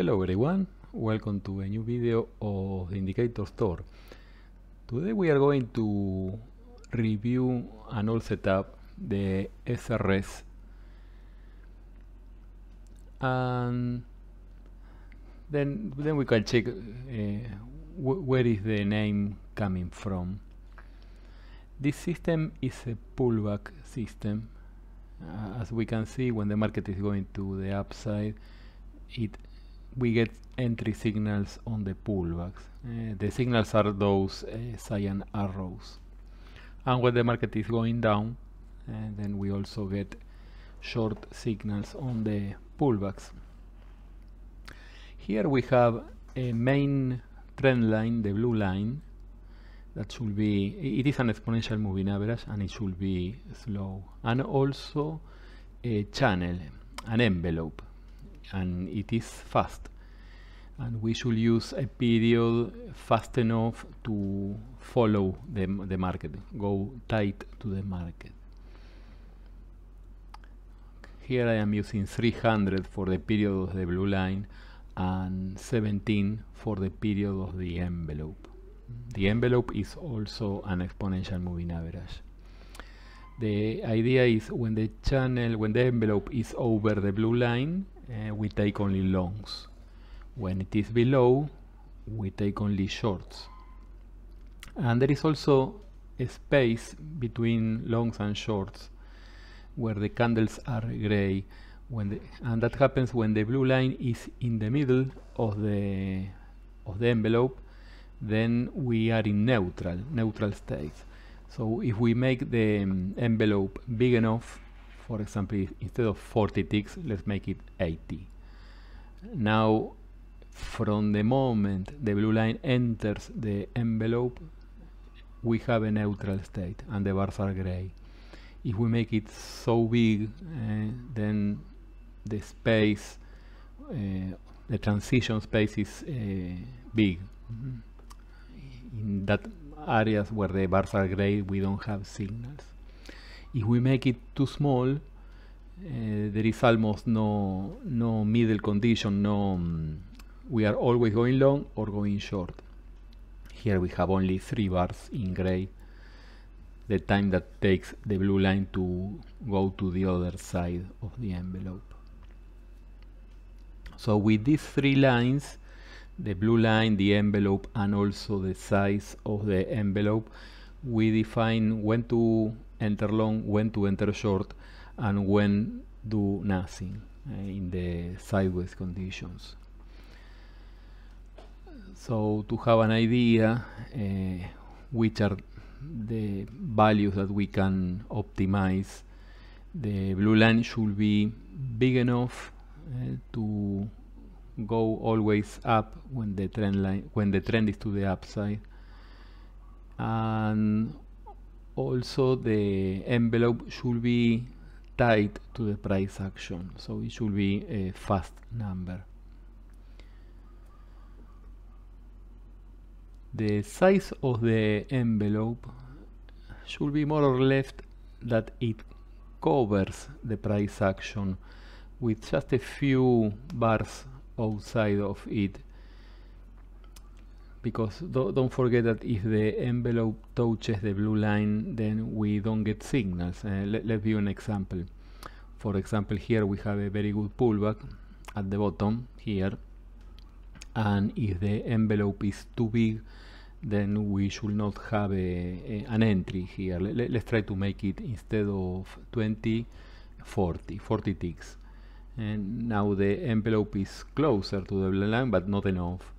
Hello everyone, welcome to a new video of the Indicator Store. Today we are going to review an old setup, the SRS. And then, then we can check uh, wh where is the name coming from. This system is a pullback system. Uh, as we can see, when the market is going to the upside, it we get entry signals on the pullbacks. Uh, the signals are those uh, cyan arrows. And when the market is going down, uh, then we also get short signals on the pullbacks. Here we have a main trend line, the blue line, that should be, it is an exponential moving average and it should be slow. And also a channel, an envelope and it is fast and we should use a period fast enough to follow the, the market go tight to the market here I am using 300 for the period of the blue line and 17 for the period of the envelope the envelope is also an exponential moving average the idea is when the channel when the envelope is over the blue line uh, we take only longs. When it is below, we take only shorts. And there is also a space between longs and shorts where the candles are gray. When the, and that happens when the blue line is in the middle of the, of the envelope, then we are in neutral, neutral state. So if we make the um, envelope big enough, for example, instead of 40 ticks, let's make it 80. Now, from the moment the blue line enters the envelope, we have a neutral state and the bars are gray. If we make it so big, uh, then the space, uh, the transition space is uh, big. Mm -hmm. In that areas where the bars are gray, we don't have signals. If we make it too small, uh, there is almost no, no middle condition, no, um, we are always going long or going short. Here we have only three bars in gray, the time that takes the blue line to go to the other side of the envelope. So with these three lines, the blue line, the envelope, and also the size of the envelope, we define when to enter long, when to enter short, and when do nothing uh, in the sideways conditions. So to have an idea uh, which are the values that we can optimize, the blue line should be big enough uh, to go always up when the trend line when the trend is to the upside and also the envelope should be tied to the price action so it should be a fast number the size of the envelope should be more or less that it covers the price action with just a few bars outside of it because don't forget that if the envelope touches the blue line then we don't get signals uh, let, us view an example for example here we have a very good pullback at the bottom here and if the envelope is too big then we should not have a, a, an entry here let, us try to make it instead of 20 40 40 ticks and now the envelope is closer to the blue line but not enough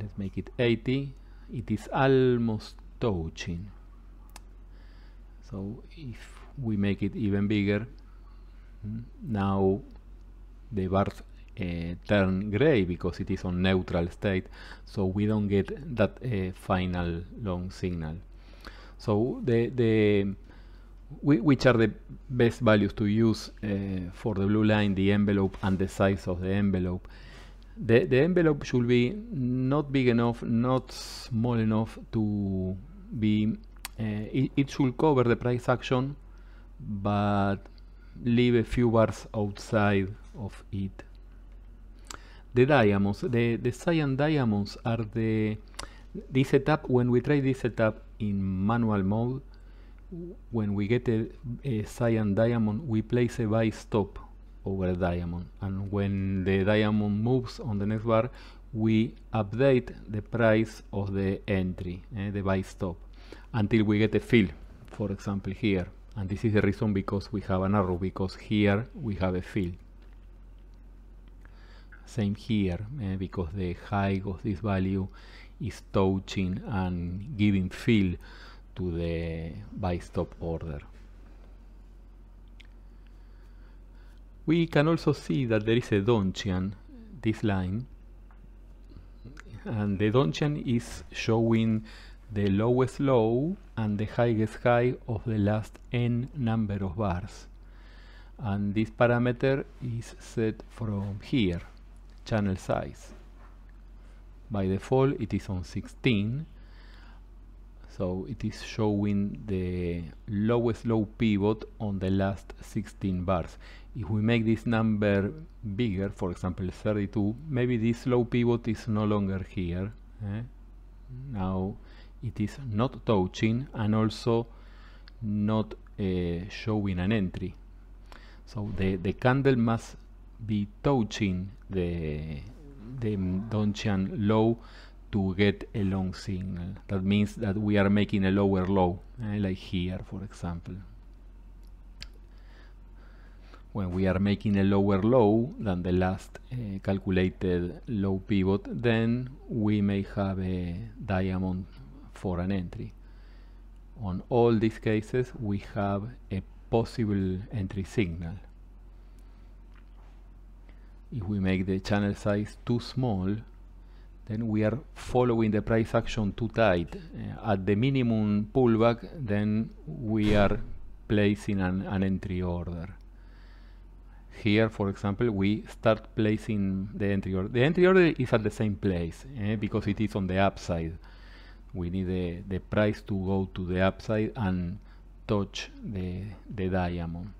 let's make it 80 it is almost touching so if we make it even bigger mm, now the bars uh, turn gray because it is on neutral state so we don't get that uh, final long signal so the the which are the best values to use uh, for the blue line the envelope and the size of the envelope the, the envelope should be not big enough, not small enough to be, uh, it, it should cover the price action, but leave a few bars outside of it. The diamonds, the, the cyan diamonds are the, this setup, when we try this setup in manual mode, when we get a, a cyan diamond, we place a buy stop a diamond and when the diamond moves on the next bar we update the price of the entry, eh, the buy stop until we get a fill for example here and this is the reason because we have an arrow because here we have a fill same here eh, because the high of this value is touching and giving fill to the buy stop order We can also see that there is a Donchian, this line, and the Donchian is showing the lowest low and the highest high of the last n number of bars. And this parameter is set from here, channel size. By default it is on 16, so it is showing the lowest low pivot on the last 16 bars if we make this number bigger, for example 32, maybe this low pivot is no longer here. Eh? Now it is not touching and also not uh, showing an entry. So the, the candle must be touching the, the Donchian low to get a long signal. That means that we are making a lower low, eh? like here for example when we are making a lower low than the last uh, calculated low pivot, then we may have a diamond for an entry. On all these cases, we have a possible entry signal. If we make the channel size too small, then we are following the price action too tight. Uh, at the minimum pullback, then we are placing an, an entry order here for example we start placing the entry order the entry order is at the same place eh, because it is on the upside we need the, the price to go to the upside and touch the, the diamond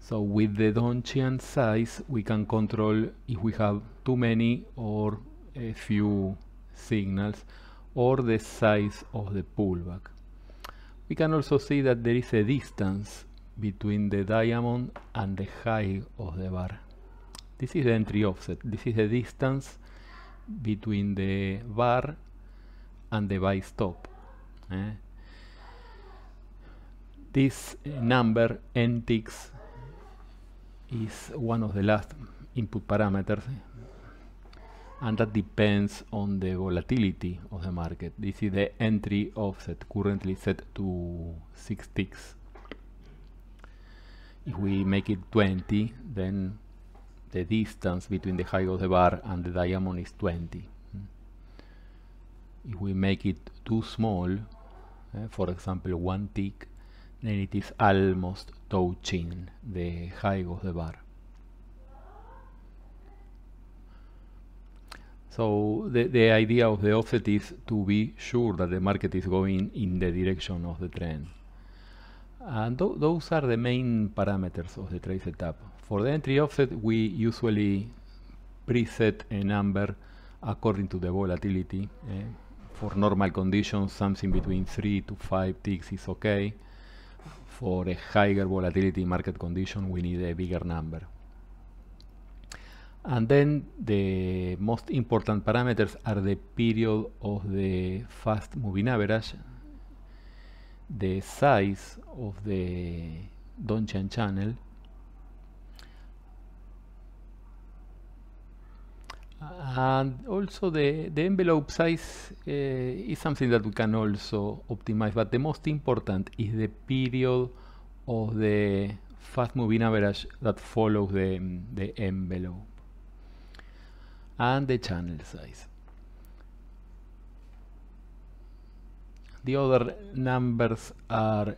so with the Donchian size we can control if we have too many or a few signals or the size of the pullback we can also see that there is a distance between the diamond and the height of the bar. This is the entry offset. This is the distance between the bar and the buy stop. Eh? This number n ticks is one of the last input parameters and that depends on the volatility of the market. This is the entry offset currently set to 6 ticks if we make it 20, then the distance between the height of the bar and the diamond is 20. If we make it too small, uh, for example one tick, then it is almost touching the height of the bar. So the, the idea of the offset is to be sure that the market is going in the direction of the trend. And th those are the main parameters of the trace setup. For the entry offset, we usually preset a number according to the volatility. Eh? For normal conditions, something between 3 to 5 ticks is okay. For a higher volatility market condition, we need a bigger number. And then the most important parameters are the period of the fast moving average the size of the Donchan channel and also the, the envelope size uh, is something that we can also optimize but the most important is the period of the fast moving average that follows the, the envelope and the channel size the other numbers are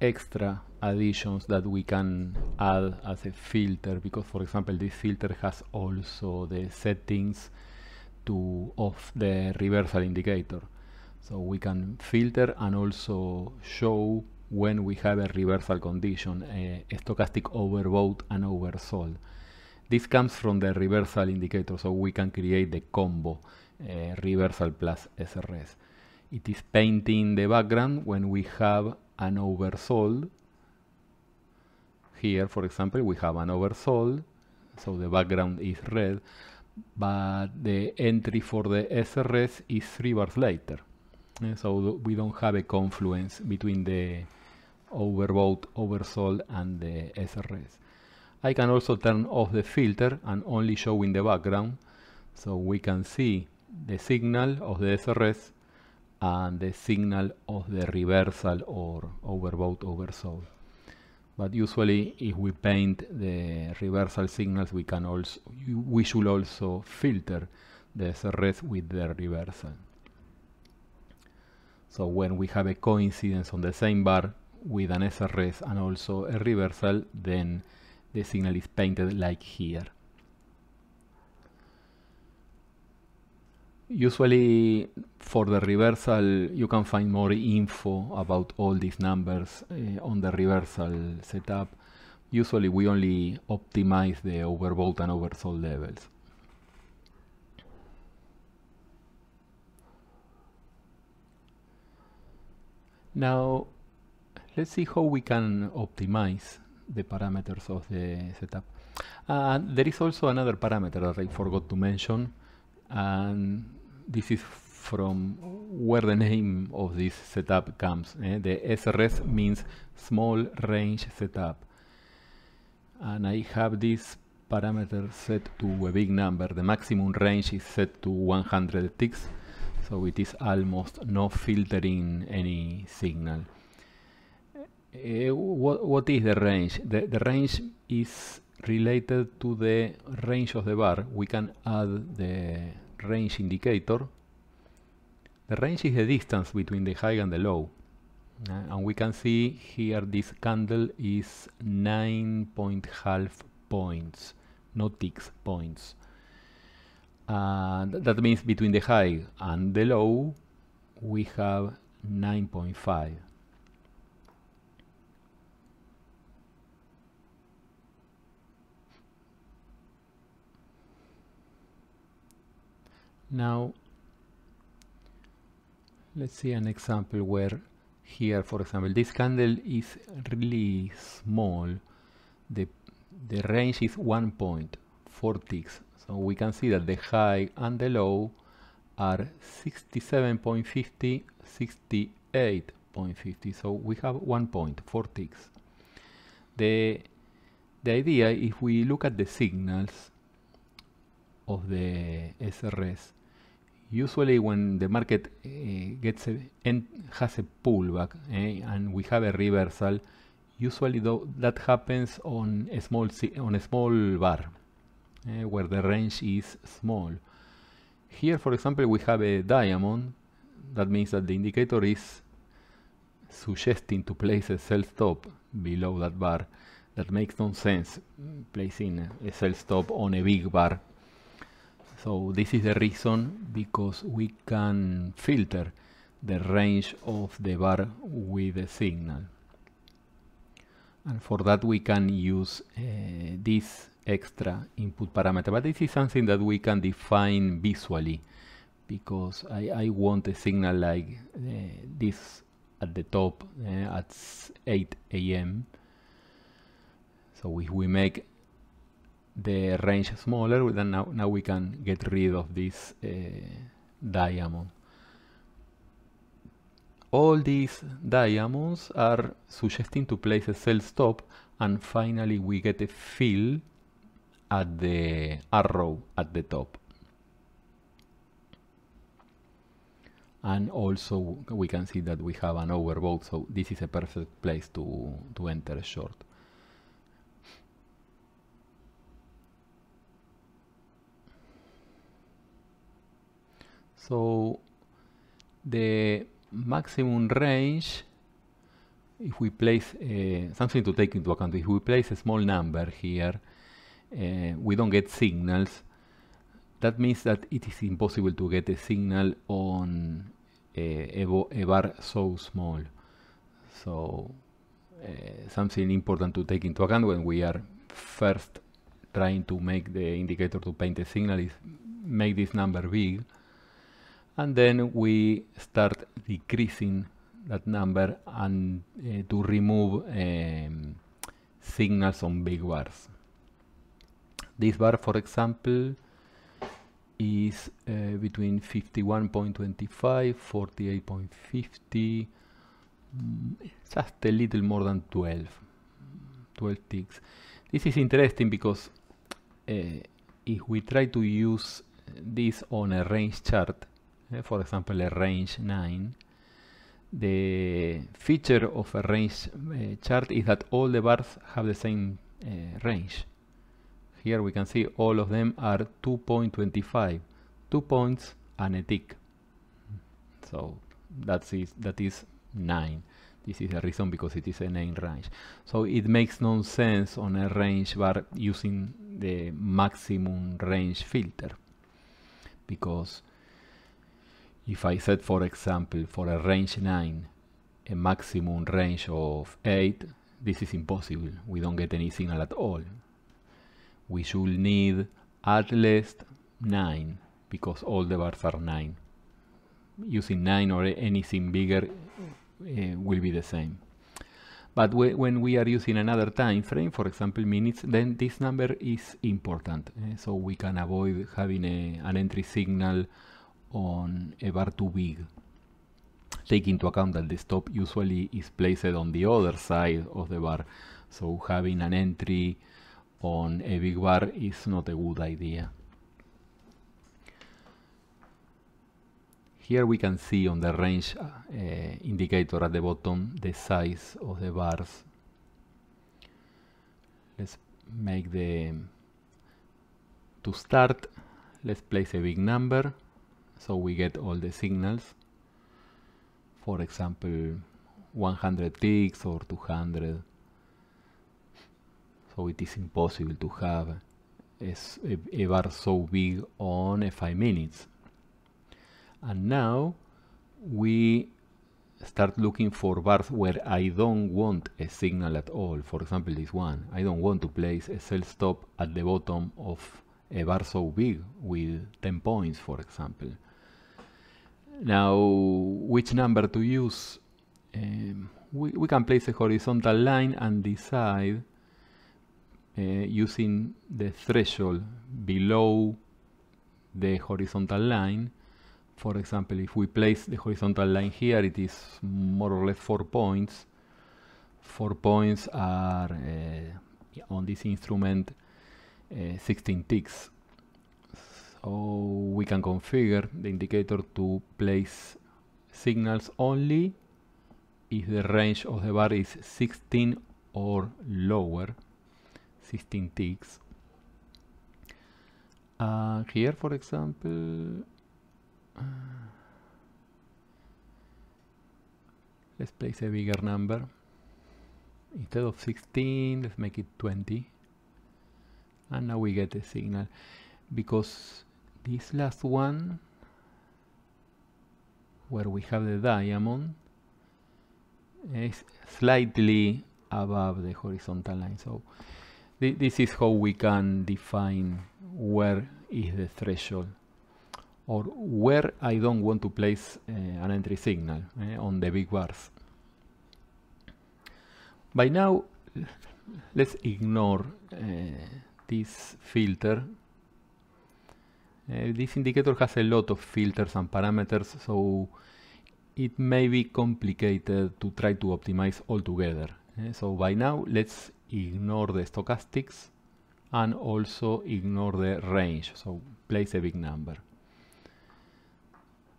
extra additions that we can add as a filter because for example this filter has also the settings to of the reversal indicator so we can filter and also show when we have a reversal condition a stochastic overbought and oversold this comes from the reversal indicator so we can create the combo uh, reversal plus SRS it is painting the background when we have an oversold. Here, for example, we have an oversold, so the background is red, but the entry for the SRS is three bars later. Eh, so we don't have a confluence between the overbought, oversold, and the SRS. I can also turn off the filter and only show in the background, so we can see the signal of the SRS and the signal of the reversal or overbought oversold. But usually if we paint the reversal signals, we can also, we should also filter the SRS with the reversal. So when we have a coincidence on the same bar with an SRS and also a reversal, then the signal is painted like here. usually for the reversal you can find more info about all these numbers uh, on the reversal setup usually we only optimize the overbought and oversold levels now let's see how we can optimize the parameters of the setup uh, there is also another parameter that I forgot to mention and this is from where the name of this setup comes. Eh? The SRS means small range setup. And I have this parameter set to a big number. The maximum range is set to 100 ticks, so it is almost no filtering any signal. Uh, what, what is the range? The, the range is related to the range of the bar. We can add the range indicator. The range is the distance between the high and the low. Uh, and we can see here this candle is 9.5 points, not ticks, points. And that means between the high and the low, we have 9.5. Now, let's see an example where here, for example, this candle is really small. The, the range is 1.4 ticks. So we can see that the high and the low are 67.50, 68.50. So we have 1.4 ticks. The, the idea, if we look at the signals of the SRS, usually when the market uh, gets a, and has a pullback eh, and we have a reversal, usually though that happens on a small on a small bar eh, where the range is small. Here, for example, we have a diamond. That means that the indicator is suggesting to place a sell stop below that bar. That makes no sense mm, placing a sell stop on a big bar so this is the reason because we can filter the range of the bar with the signal. And for that we can use uh, this extra input parameter. But this is something that we can define visually because I, I want a signal like uh, this at the top uh, at 8 a.m. So if we make the range smaller, then now, now we can get rid of this uh, diamond. All these diamonds are suggesting to place a cell stop and finally we get a fill at the arrow at the top. And also we can see that we have an overboat, so this is a perfect place to, to enter short. So the maximum range, if we place uh, something to take into account, if we place a small number here, uh, we don't get signals. That means that it is impossible to get a signal on uh, a, a bar so small. So uh, something important to take into account when we are first trying to make the indicator to paint a signal is make this number big and then we start decreasing that number and uh, to remove um, signals on big bars. This bar, for example, is uh, between 51.25, 48.50, mm, just a little more than 12, 12 ticks. This is interesting because uh, if we try to use this on a range chart, Eh, for example a range 9, the feature of a range uh, chart is that all the bars have the same uh, range. Here we can see all of them are 2.25, two points and a tick. So that is, that is 9. This is the reason because it is a 9 range. So it makes no sense on a range bar using the maximum range filter because if I set, for example, for a range 9, a maximum range of 8, this is impossible. We don't get any signal at all. We should need at least 9, because all the bars are 9. Using 9 or anything bigger uh, will be the same. But when we are using another time frame, for example minutes, then this number is important. Uh, so we can avoid having a, eh, an entry signal on a bar too big. Take into account that the stop usually is placed on the other side of the bar, so having an entry on a big bar is not a good idea. Here we can see on the range uh, uh indicator at the bottom the size of the bars. Let's make the... To start, let's place a big number so we get all the signals for example 100 ticks or 200 so it is impossible to have a, a bar so big on a 5 minutes and now we start looking for bars where I don't want a signal at all. For example, this one. I don't want to place a cell stop at the bottom of a bar so big with 10 points, for example. Now, which number to use? Um, we, we can place a horizontal line and decide uh, using the threshold below the horizontal line. For example, if we place the horizontal line here, it is more or less four points. Four points are uh, on this instrument uh, 16 ticks so oh, we can configure the indicator to place signals only if the range of the bar is 16 or lower 16 ticks uh, here for example uh, let's place a bigger number instead of 16 let's make it 20 and now we get a signal because this last one where we have the diamond is slightly above the horizontal line so th this is how we can define where is the threshold or where I don't want to place uh, an entry signal eh, on the big bars by now let's ignore uh, this filter uh, eh, this indicator has a lot of filters and parameters, so it may be complicated to try to optimize all together. Uh, eh, so by now, let's ignore the stochastics and also ignore the range, so place a big number.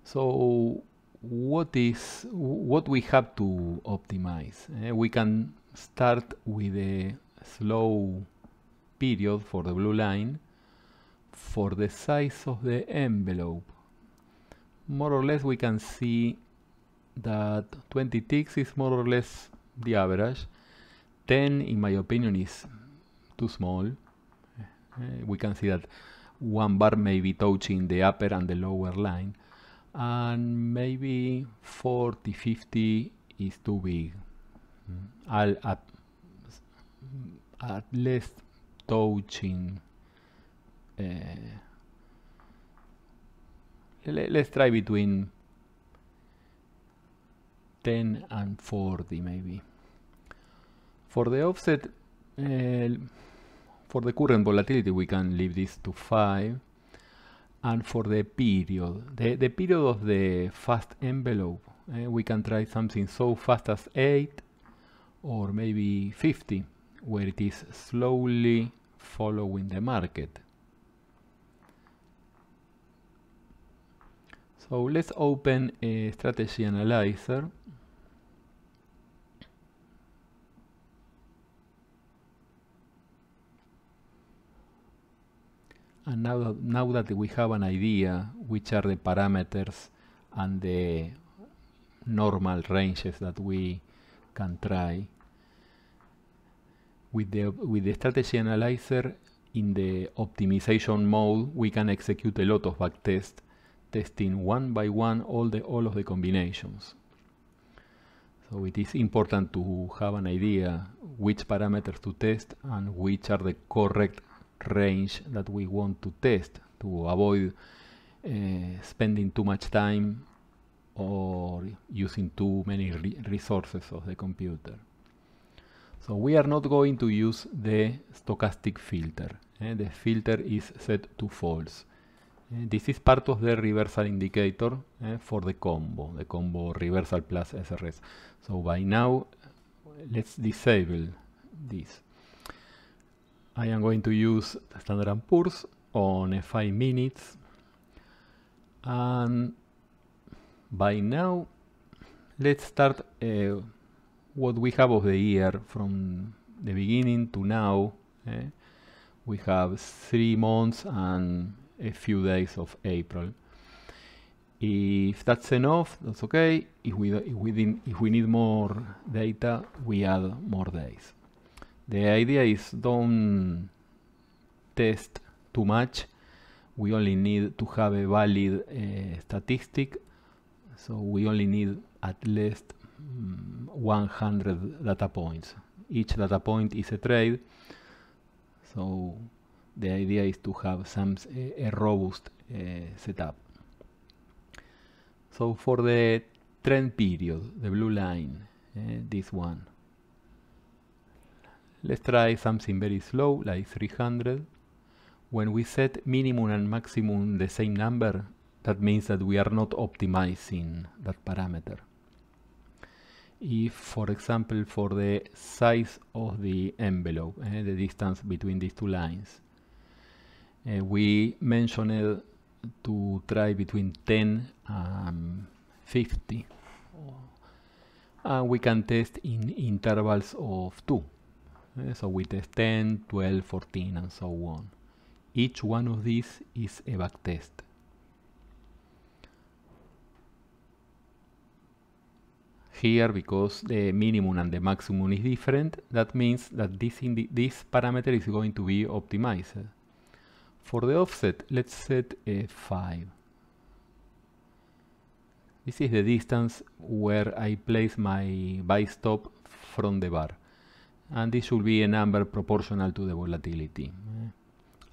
So what is what we have to optimize? Uh, we can start with a slow period for the blue line for the size of the envelope more or less we can see that 20 ticks is more or less the average 10 in my opinion is too small eh, we can see that one bar may be touching the upper and the lower line and maybe 40 50 is too big I'll mm, at, at least touching uh, let's try between 10 and 40 maybe. For the offset, uh, for the current volatility we can leave this to 5 and for the period, the, the period of the fast envelope, uh, we can try something so fast as 8 or maybe 50 where it is slowly following the market. So let's open a strategy analyzer. And now that, now that we have an idea which are the parameters and the normal ranges that we can try, with the, with the strategy analyzer in the optimization mode, we can execute a lot of backtests testing one by one all the all of the combinations. So it is important to have an idea which parameters to test and which are the correct range that we want to test to avoid uh, spending too much time or using too many re resources of the computer. So we are not going to use the stochastic filter. Eh? The filter is set to false. Eh, this is part of the reversal indicator eh, for the combo, the combo reversal plus SRS. So by now, let's disable this. I am going to use Standard & Poor's on 5 minutes. And by now, let's start uh, what we have of the year from the beginning to now. Eh? We have three months and a few days of April. If that's enough, that's okay. If we, if we, didn't, if we need more data, we add more days. The idea is don't test too much. We only need to have a valid uh, statistic. So we only need at least mm, 100 data points. Each data point is a trade. So the idea is to have some a robust eh, setup. So for the trend period, the blue line, eh, this one. Let's try something very slow, like 300. When we set minimum and maximum the same number, that means that we are not optimizing that parameter. If, for example, for the size of the envelope, eh, the distance between these two lines, uh, we mentioned to try between 10 and 50. And we can test in intervals of 2. Uh, so we test 10, 12, 14, and so on. Each one of these is a backtest. Here, because the minimum and the maximum is different, that means that this, this parameter is going to be optimized. For the offset, let's set a 5. This is the distance where I place my buy stop from the bar. And this should be a number proportional to the volatility. Eh?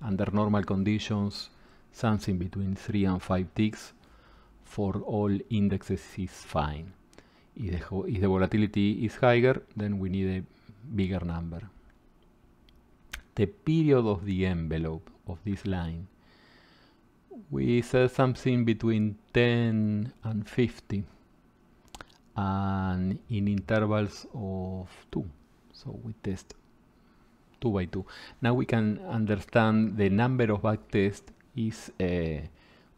Under normal conditions, something between 3 and 5 ticks for all indexes is fine. If the, if the volatility is higher, then we need a bigger number. The period of the envelope of this line. We said something between 10 and 50 and in intervals of 2. So we test 2 by 2. Now we can understand the number of tests is uh,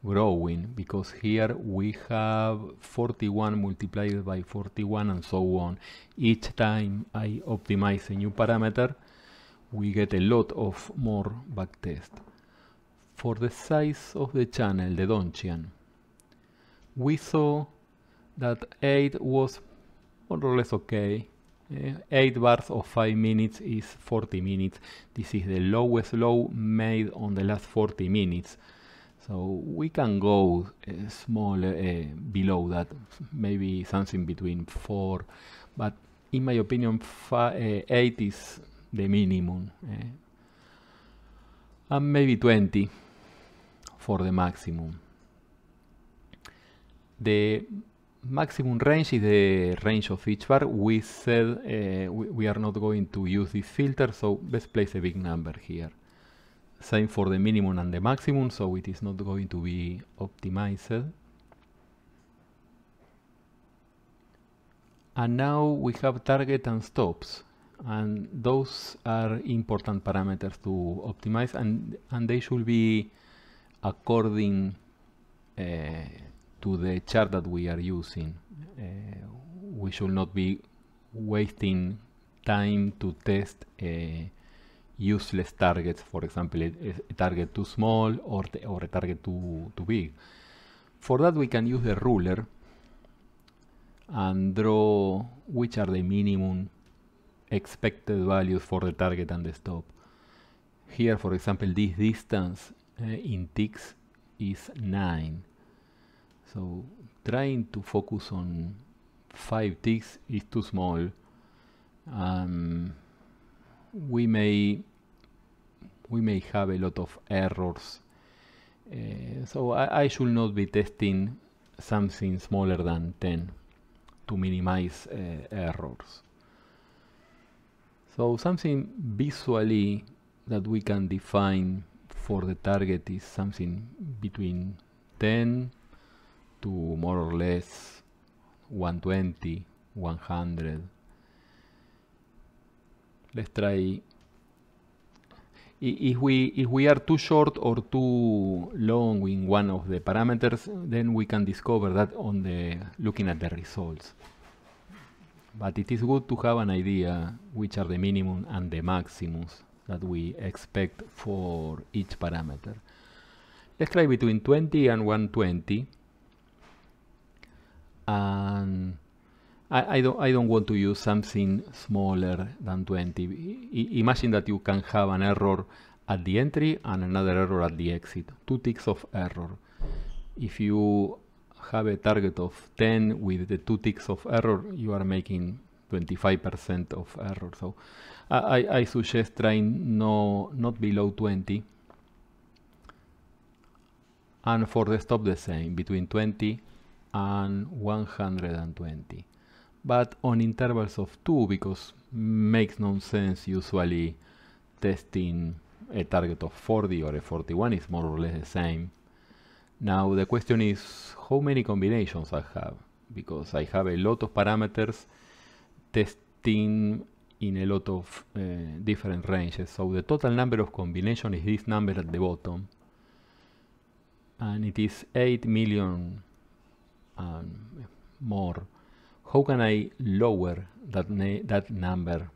growing because here we have 41 multiplied by 41 and so on. Each time I optimize a new parameter, we get a lot of more backtest. For the size of the channel, the Donchian, we saw that 8 was more or less okay. Uh, 8 bars of 5 minutes is 40 minutes. This is the lowest low made on the last 40 minutes. So we can go uh, small uh, below that, maybe something between 4, but in my opinion 8 is the minimum. Eh? And ah, maybe 20 for the maximum. The maximum range is the range of each bar. We said uh, we, we, are not going to use this filter, so let's place a big number here. Same for the minimum and the maximum, so it is not going to be optimized. And now we have target and stops and those are important parameters to optimize and and they should be according uh, to the chart that we are using uh, we should not be wasting time to test uh, useless targets for example a, a, target too small or or a target too too big for that we can use the ruler and draw which are the minimum expected values for the target and the stop. Here, for example, this distance uh, in ticks is 9. So trying to focus on 5 ticks is too small. Um, we may we may have a lot of errors. Uh, so I, I should not be testing something smaller than 10 to minimize uh, errors. So something visually that we can define for the target is something between 10 to more or less 120, 100. Let's try. If we, if we are too short or too long in one of the parameters, then we can discover that on the looking at the results. But it is good to have an idea which are the minimum and the maximums that we expect for each parameter. Let's try between 20 and 120. And I, I, don't, I don't want to use something smaller than 20. I, imagine that you can have an error at the entry and another error at the exit. Two ticks of error. If you have a target of 10 with the two ticks of error, you are making 25% of error. So I, I suggest trying no, not below 20. And for the stop the same, between 20 and 120. But on intervals of 2, because makes no sense usually testing a target of 40 or a 41 is more or less the same. Now the question is how many combinations I have because I have a lot of parameters testing in a lot of uh, different ranges. So the total number of combinations is this number at the bottom. And it is 8 million more. How can I lower that, that number?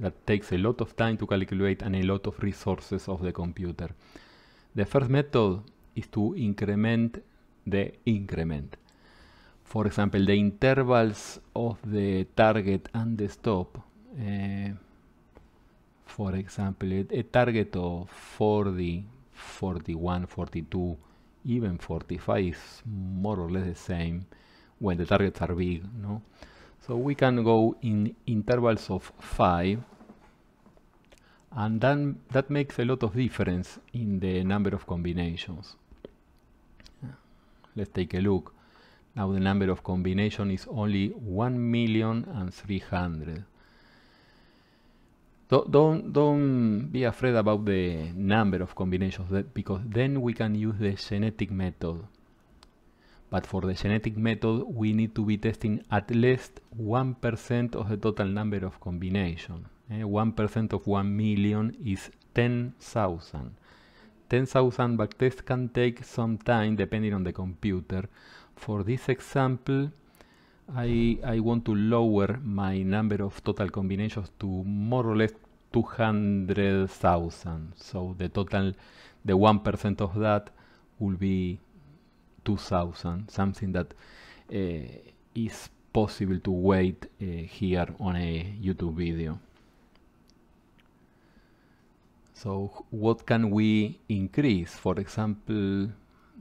That takes a lot of time to calculate and a lot of resources of the computer. The first method is to increment the increment. For example, the intervals of the target and the stop. Uh, for example, a, a target of 40, 41, 42, even 45 is more or less the same when the targets are big. No? So we can go in intervals of 5 and then that makes a lot of difference in the number of combinations. Let's take a look. Now the number of combination is only 1 million and 300. Don't, don't, don't be afraid about the number of combinations because then we can use the genetic method. But for the genetic method, we need to be testing at least 1% of the total number of combination. Eh? 1% of 1 million is 10,000. 10,000 backtests can take some time depending on the computer. For this example, I, I want to lower my number of total combinations to more or less 200,000. So the total, the 1% of that will be 2,000, something that uh, is possible to wait uh, here on a YouTube video. So what can we increase? For example,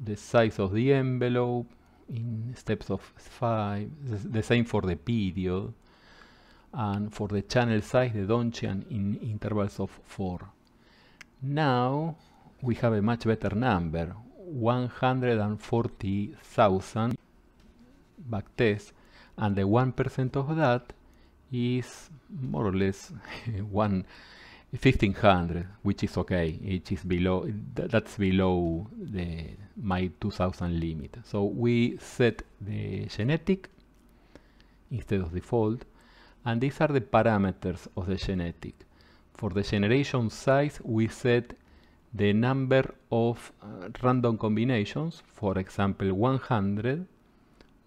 the size of the envelope in steps of five, the same for the period, and for the channel size, the Donchian in intervals of four. Now we have a much better number, 140,000 backtest, and the 1% of that is more or less one 1500 which is okay it is below th that's below the my 2000 limit so we set the genetic instead of default and these are the parameters of the genetic for the generation size we set the number of uh, random combinations for example 100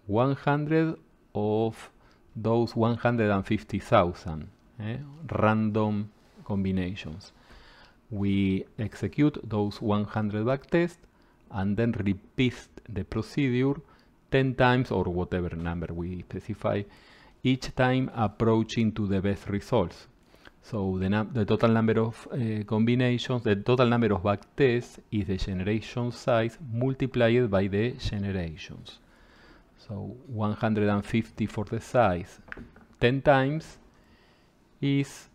100 of those 150,000 eh, random combinations. We execute those 100 backtests and then repeat the procedure 10 times or whatever number we specify, each time approaching to the best results. So the, the total number of uh, combinations, the total number of backtests is the generation size multiplied by the generations. So 150 for the size 10 times is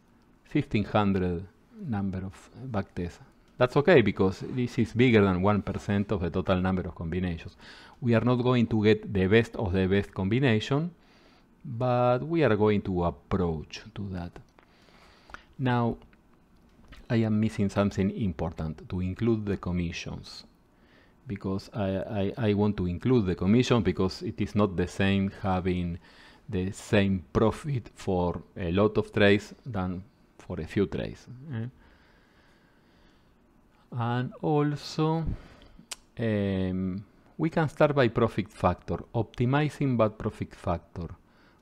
1500 number of tests. That's okay because this is bigger than 1% of the total number of combinations. We are not going to get the best of the best combination, but we are going to approach to that. Now, I am missing something important to include the commissions because I, I, I want to include the commission because it is not the same having the same profit for a lot of trades than for a few trades. Mm-hmm. And also, um, we can start by profit factor, optimizing but profit factor.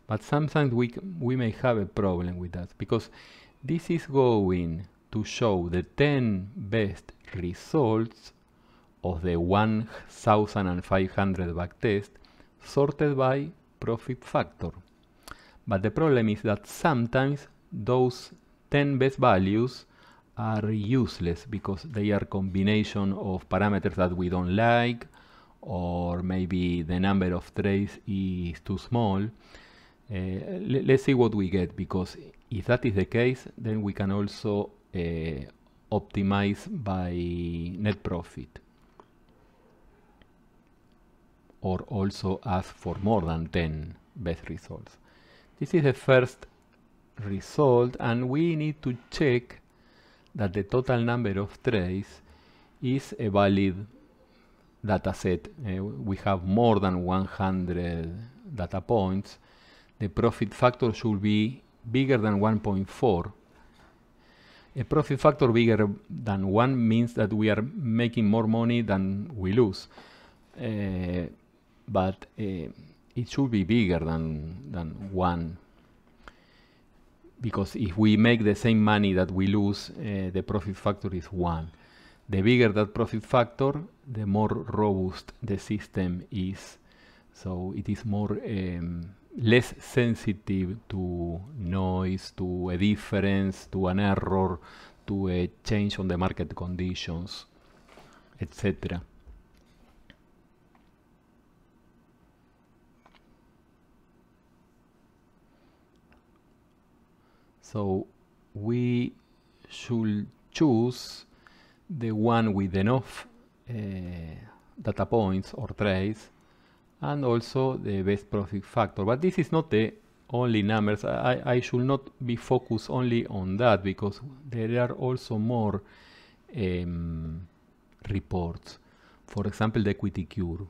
But sometimes we, we may have a problem with that because this is going to show the 10 best results of the 1500 backtest sorted by profit factor. But the problem is that sometimes those 10 best values are useless because they are combination of parameters that we don't like or maybe the number of trades is too small. Uh, let's see what we get because if that is the case then we can also uh, optimize by net profit or also ask for more than 10 best results. This is the first result and we need to check that the total number of trays is a valid data set. Uh, we have more than 100 data points. The profit factor should be bigger than 1.4. A profit factor bigger than 1 means that we are making more money than we lose. Uh, but uh, it should be bigger than, than 1 because if we make the same money that we lose, uh, the profit factor is 1. The bigger that profit factor, the more robust the system is. So it is more um, less sensitive to noise, to a difference, to an error, to a change on the market conditions, etc. so we should choose the one with enough uh, data points or trays and also the best profit factor but this is not the only numbers I, I should not be focused only on that because there are also more um, reports for example the equity cure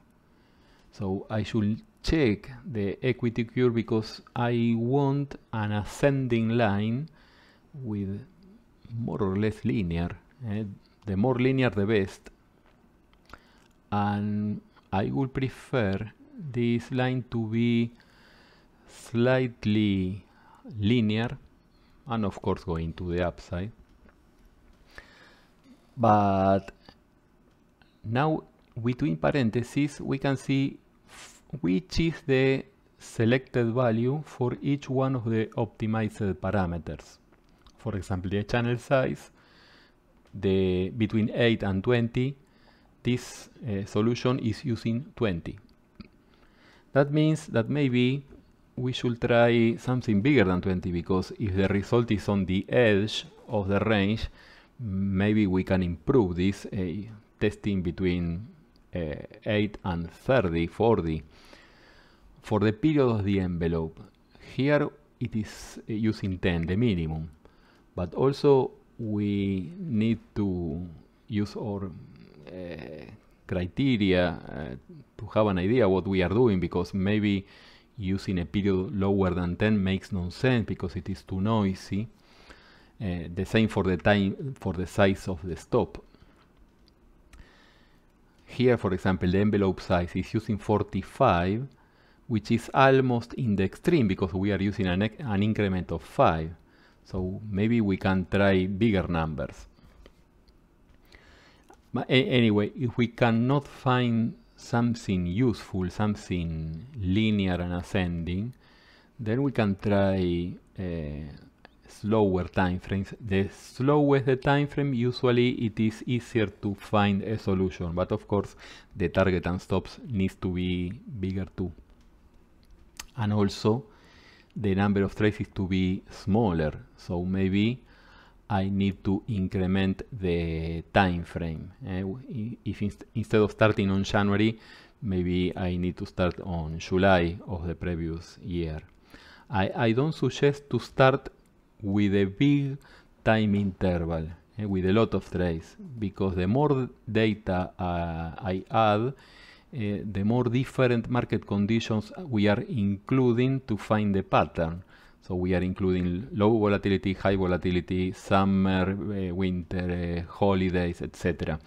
so I should check the equity curve because I want an ascending line with more or less linear. Eh? The more linear the best. And I would prefer this line to be slightly linear and of course going to the upside. But now between parentheses we can see which is the selected value for each one of the optimized parameters. For example, the channel size, the between 8 and 20, this uh, solution is using 20. That means that maybe we should try something bigger than 20 because if the result is on the edge of the range, maybe we can improve this uh, testing between Eh, 8 and 30, 40 for the period of the envelope. Here it is eh, using 10, the minimum, but also we need to use our uh, criteria uh, to have an idea what we are doing because maybe using a period lower than 10 makes no sense because it is too noisy. Uh, the same for the time for the size of the stop. Here, for example, the envelope size is using 45, which is almost in the extreme because we are using an, an increment of 5. So maybe we can try bigger numbers. But anyway, if we cannot find something useful, something linear and ascending, then we can try uh, slower time frames. The slowest the time frame, usually it is easier to find a solution, but of course the target and stops needs to be bigger too. And also the number of traces to be smaller, so maybe I need to increment the time frame. Uh, if inst instead of starting on January, maybe I need to start on July of the previous year. I, I, don't suggest to start with a big time interval, eh, with a lot of trades, because the more data uh, I add, uh, the more different market conditions we are including to find the pattern. So we are including low volatility, high volatility, summer, uh, winter, uh, holidays, etc.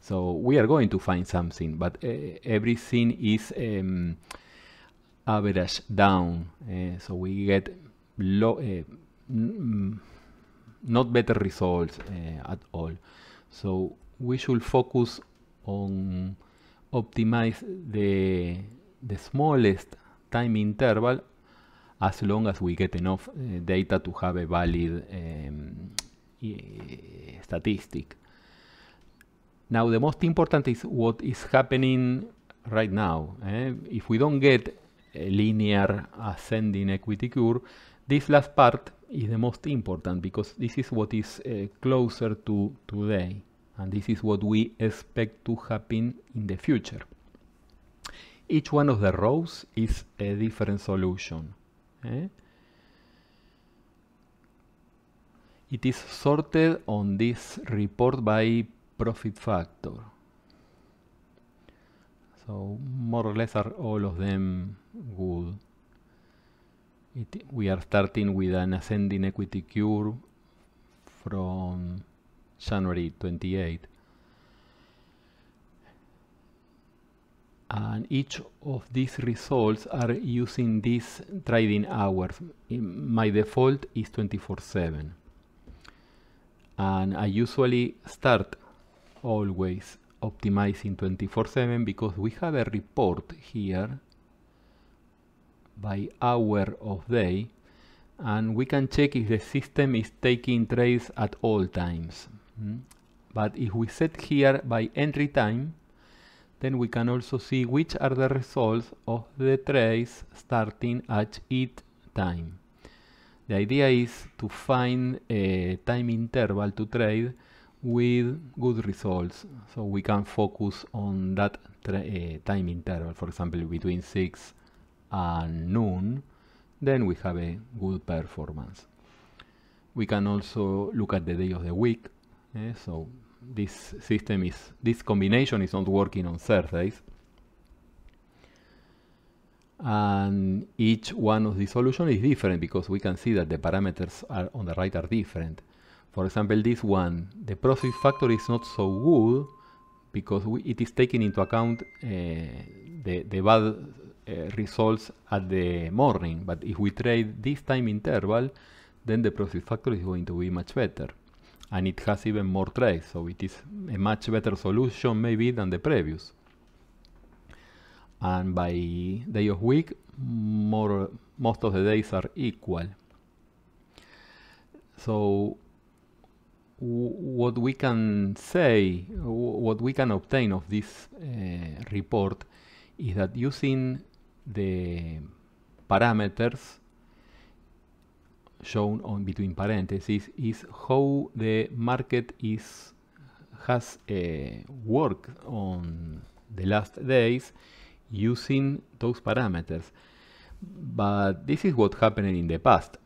So we are going to find something, but everything is um, down. so we get low Mm, not better results uh, at all. So we should focus on optimize the, the smallest time interval as long as we get enough uh, data to have a valid um, statistic. Now the most important is what is happening right now. Eh? If we don't get Eh, linear ascending equity curve, this last part is the most important because this is what is uh, closer to today and this is what we expect to happen in the future. Each one of the rows is a different solution. Eh? It is sorted on this report by profit factor. So more or less are all of them good. It, we are starting with an ascending equity curve from January 28. And each of these results are using these trading hours. My default is 24-7. And I usually start always optimizing 24-7 because we have a report here by hour of day and we can check if the system is taking trades at all times. Mm. But if we set here by entry time, then we can also see which are the results of the trades starting at each time. The idea is to find a time interval to trade with good results. So we can focus on that uh, time interval, for example, between 6 and noon, then we have a good performance. We can also look at the day of the week. Eh, so this system is, this combination is not working on Thursdays. And each one of the solutions is different because we can see that the parameters are on the right are different. For example, this one, the process factor is not so good because we, it is taking into account uh, the, the bad uh, results at the morning. But if we trade this time interval, then the process factor is going to be much better. And it has even more trades, so it is a much better solution maybe than the previous. And by day of week, more, most of the days are equal. So what we can say, what we can obtain of this uh, report is that using the parameters shown on between parentheses is how the market is has uh, worked on the last days using those parameters. But this is what happened in the past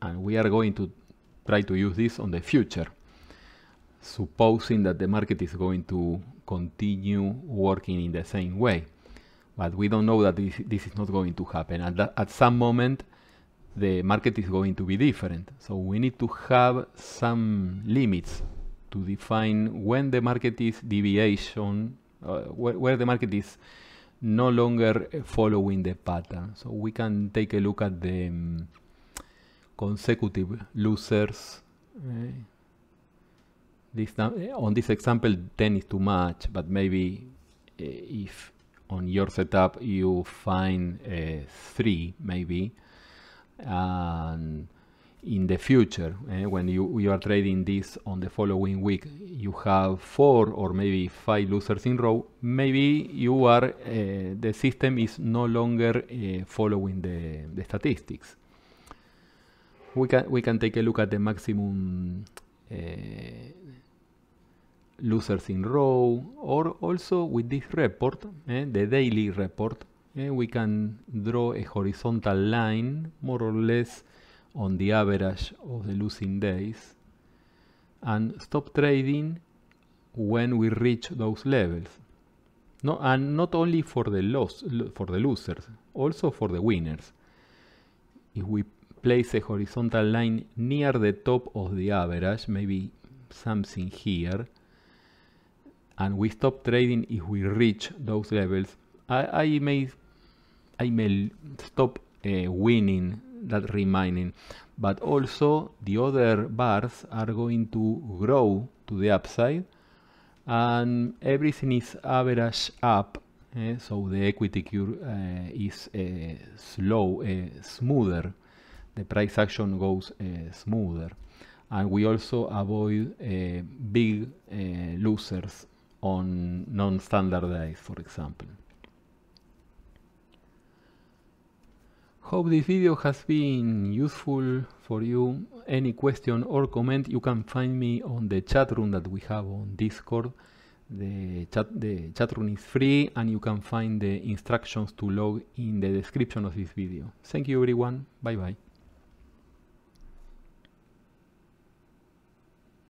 and we are going to try to use this on the future. Supposing that the market is going to continue working in the same way. But we don't know that this, this is not going to happen. At, that, at some moment, the market is going to be different. So we need to have some limits to define when the market is deviation, uh, where, where the market is no longer following the pattern. So we can take a look at the um, consecutive losers. Eh, this eh, on this example, 10 is too much, but maybe uh, if on your setup you find uh, three, maybe, and in the future, when you, you are trading this on the following week, you have four or maybe five losers in row, maybe you are, the system is no longer following the, the statistics we can we can take a look at the maximum uh, losers in row or also with this report eh, the daily report eh, we can draw a horizontal line more or less on the average of the losing days and stop trading when we reach those levels no, and not only for the loss for the losers also for the winners if we place a horizontal line near the top of the average, maybe something here. And we stop trading if we reach those levels. I, I may I may stop uh, winning that remaining. But also the other bars are going to grow to the upside and everything is average up eh? so the equity curve uh, is uh, slow, uh, smoother the price action goes uh, smoother. And we also avoid uh, big uh, losers on non-standard days, for example. Hope this video has been useful for you. Any question or comment, you can find me on the chat room that we have on Discord. The chat, the chat room is free and you can find the instructions to log in the description of this video. Thank you everyone. Bye bye.